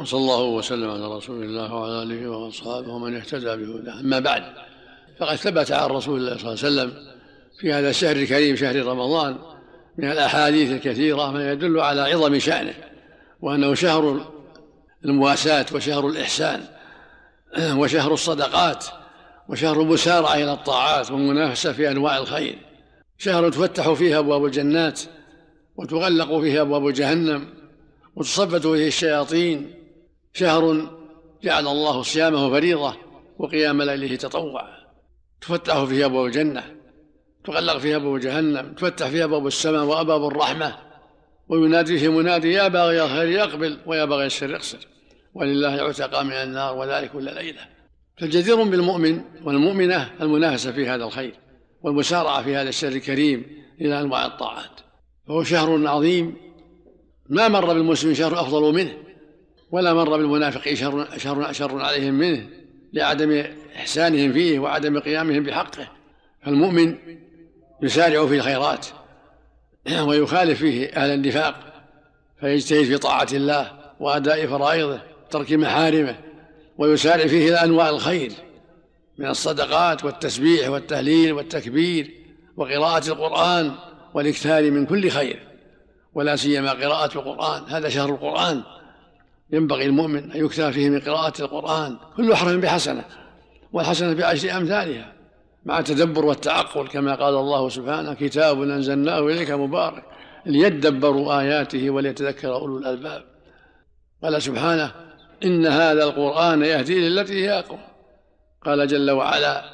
وصلى الله وسلم على رسول الله وعلى اله واصحابه ومن اهتدى بهداه اما بعد فقد ثبت عن رسول الله صلى الله عليه وسلم في هذا الشهر الكريم شهر رمضان من الاحاديث الكثيره ما يدل على عظم شانه وانه شهر المواساه وشهر الاحسان وشهر الصدقات وشهر المسارعه الى الطاعات والمنافسه في انواع الخير شهر تفتح فيه ابواب الجنات وتغلق فيه ابواب جهنم وتصفد فيه الشياطين شهر جعل الله صيامه فريضة وقيام ليله تطوع تفتح فيه أبواب الجنة تغلق فيه أبواب جهنم تفتح فيه أبواب السماء وأبواب الرحمة ويناديه منادي يا باغي الخير يقبل ويا باغي الشر يقصر ولله عتقى من النار وذلك كل ليلة فجدير بالمؤمن والمؤمنة المنافسة في هذا الخير والمسارعة في هذا الشر الكريم إلى أنواع الطاعات فهو شهر عظيم ما مر بالمسلم شهر أفضل منه ولا مر بالمنافق شر شر شر عليهم منه لعدم احسانهم فيه وعدم قيامهم بحقه فالمؤمن يسارع في الخيرات ويخالف فيه اهل النفاق فيجتهد في طاعه الله واداء فرائضه وترك محارمه ويسارع فيه الى انواع الخير من الصدقات والتسبيح والتهليل والتكبير وقراءه القران والاكثار من كل خير ولا سيما قراءه القران هذا شهر القران ينبغي المؤمن أن يكثر فيه من قراءة القرآن كل حرف بحسنة والحسنة بعشر أمثالها مع التدبر والتعقل كما قال الله سبحانه كتاب أنزلناه إليك مبارك ليدبروا آياته وليتذكر أولو الألباب قال سبحانه إن هذا القرآن يهدي للتي هي أقوم قال جل وعلا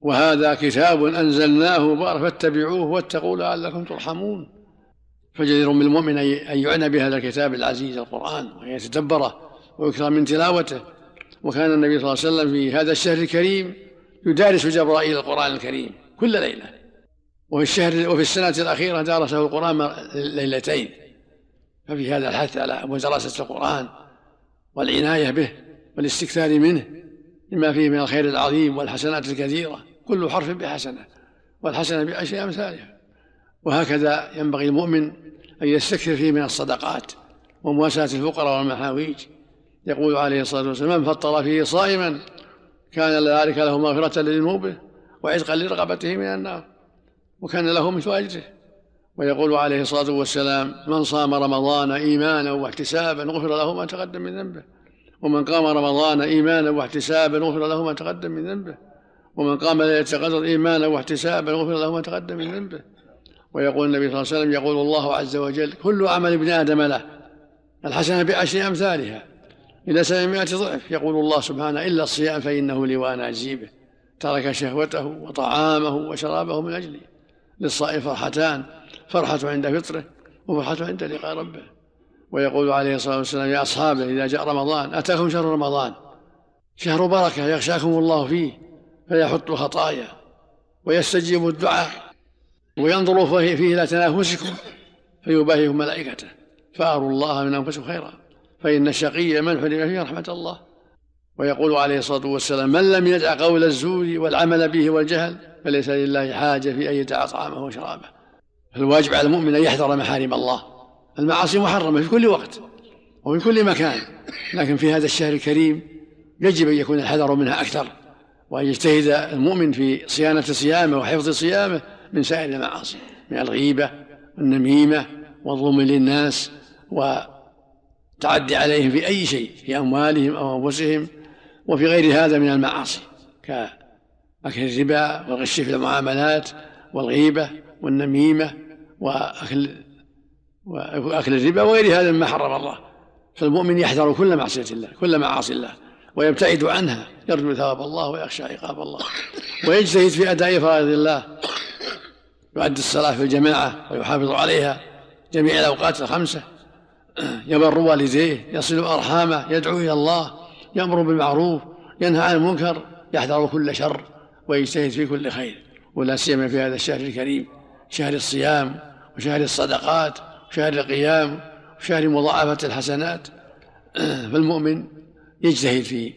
وهذا كتاب أنزلناه مبارك فاتبعوه واتقوا لعلكم ترحمون فجدير بالمؤمن أن يعنى بهذا الكتاب العزيز القرآن وأن يتدبره ويكثر من تلاوته وكان النبي صلى الله عليه وسلم في هذا الشهر الكريم يدارس جبرائيل القرآن الكريم كل ليلة وفي الشهر وفي السنة الأخيرة درسه القرآن ليلتين ففي هذا الحث على مدرسة القرآن والعناية به والاستكثار منه لما فيه من الخير العظيم والحسنات الكثيرة كل حرف بحسنة والحسنة بعشر أمثالها وهكذا ينبغي المؤمن أن يستكثر فيه من الصدقات ومواساة الفقراء والمحاويج يقول عليه الصلاة والسلام من فطر فيه صائما كان ذلك له مغفرة لذنوبه وعتقا لرغبته من النار وكان له مثل أجره ويقول عليه الصلاة والسلام من صام رمضان إيمانا واحتسابا غفر له ما تقدم من ذنبه ومن قام رمضان إيمانا واحتسابا غفر له ما تقدم من ذنبه ومن قام ليلة القدر إيمانا واحتسابا غفر له ما تقدم من ذنبه ويقول النبي صلى الله عليه وسلم يقول الله عز وجل كل عمل ابن آدم له الحسنة بعشر أمثالها إلى سبعمائة ضعف يقول الله سبحانه إلا الصيام فإنه لي وأنا أجزي به ترك شهوته وطعامه وشرابه من أجلي للصائم فرحتان فرحة عند فطره وفرحة عند لقاء ربه ويقول عليه الصلاة والسلام يا أصحابه إذا جاء رمضان أتاكم شهر رمضان شهر بركة يغشاكم الله فيه فيحط الخطايا ويستجيب الدعاء وينظر فيه إلى تنافسكم فيباهيه ملائكته فأروا الله من أنفسكم خيرا فإن الشقي من حرم فيه رحمة الله ويقول عليه الصلاة والسلام من لم يدع قول الزور والعمل به والجهل فليس لله حاجة في أن يدع طعامه وشرابه فالواجب على المؤمن أن يحذر محارم الله المعاصي محرمة في كل وقت وفي كل مكان لكن في هذا الشهر الكريم يجب أن يكون الحذر منها أكثر وأن يجتهد المؤمن في صيانة صيامه وحفظ صيامه من سائر المعاصي من الغيبة والنميمة والظلم للناس وتعدي عليهم في أي شيء في أموالهم أو أنفسهم وفي غير هذا من المعاصي كأكل الربا والغش في المعاملات والغيبة والنميمة وأكل وأكل الربا وغير هذا مما حرم الله فالمؤمن يحذر كل معصية الله كل معاصي الله ويبتعد عنها يرجو ثواب الله ويخشى عقاب الله ويجتهد في أداء فرائض الله يؤدي الصلاة في الجماعة ويحافظ عليها جميع الأوقات الخمسة يبر والديه يصل أرحامه يدعو إلى الله يأمر بالمعروف ينهى عن المنكر يحذر كل شر ويجتهد في كل خير ولا سيما في هذا الشهر الكريم شهر الصيام وشهر الصدقات وشهر القيام وشهر مضاعفة الحسنات فالمؤمن يجتهد في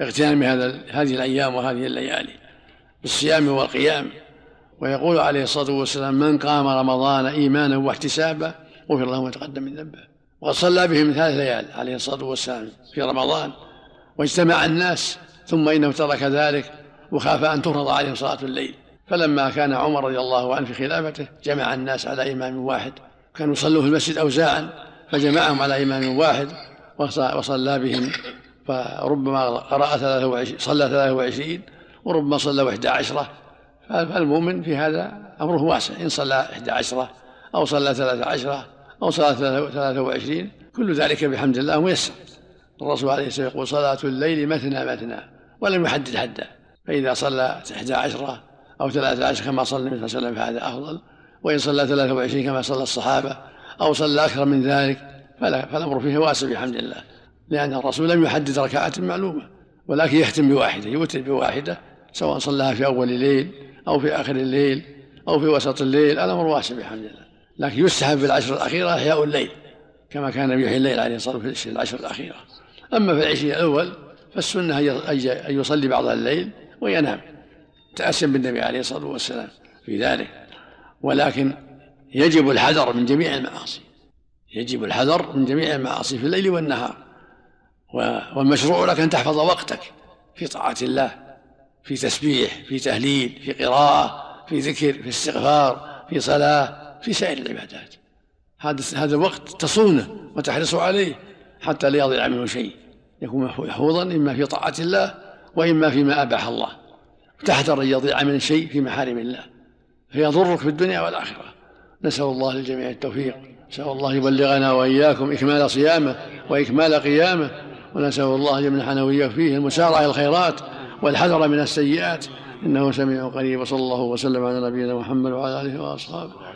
اغتنام هذا هذه الأيام وهذه الليالي بالصيام والقيام ويقول عليه الصلاة والسلام من قام رمضان إيمانا واحتسابا غفر له ما تقدم من ذنبه وقد صلى بهم ثلاث ليال عليه الصلاة والسلام في رمضان واجتمع الناس ثم إنه ترك ذلك وخاف أن تفرض عليهم صلاة الليل فلما كان عمر رضي الله عنه في خلافته جمع الناس على إمام واحد كانوا يصلوا في المسجد أوزاعا فجمعهم على إمام واحد وصلى بهم فربما قرأ وعشرين صلى 23 وربما صلى 11 عشرة فالمؤمن في هذا أمره واسع إن صلى إحدى عشرة أو صلى ثلاثة عشرة أو صلى ثلاثة وعشرين كل ذلك بحمد الله ميسر الرسول عليه الصلاة والسلام يقول صلاة الليل مثنى مثنى ولم يحدد حدا فإذا صلى إحدى عشرة أو ثلاثة عشر كما صلى النبي صلى الله عليه وسلم فهذا أفضل وإن صلى ثلاثة وعشرين كما صلى الصحابة أو صلى أكثر من ذلك فلا فالأمر فيه واسع بحمد الله لأن الرسول لم يحدد ركعات معلومة ولكن يختم بواحدة يوتر بواحدة سواء صلاها في أول الليل أو في آخر الليل أو في وسط الليل الأمر واسع بحمد الله لكن يسحب في العشر الأخيرة إحياء الليل كما كان يحيي الليل عليه الصلاة والسلام في العشر الأخيرة أما في العشر الأول فالسنة أن يصلي بعض الليل وينام تأسم بالنبي عليه الصلاة والسلام في ذلك ولكن يجب الحذر من جميع المعاصي يجب الحذر من جميع المعاصي في الليل والنهار والمشروع لك أن تحفظ وقتك في طاعة الله في تسبيح في تهليل في قراءة في ذكر في استغفار في صلاة في سائر العبادات هذا هذا الوقت تصونه وتحرص عليه حتى لا يضيع منه شيء يكون محفوظا إما في طاعة الله وإما فيما أباح الله تحذر أن يضيع من شيء في محارم الله فيضرك في الدنيا والآخرة نسأل الله للجميع التوفيق نسأل الله يبلغنا وإياكم إكمال صيامه وإكمال قيامه ونسأل الله يمنحنا وإياكم فيه المسارعة إلى الخيرات والحذر من السيئات إنه سميع قريب وصلى الله وسلم على نبينا محمد وعلى آله وأصحابه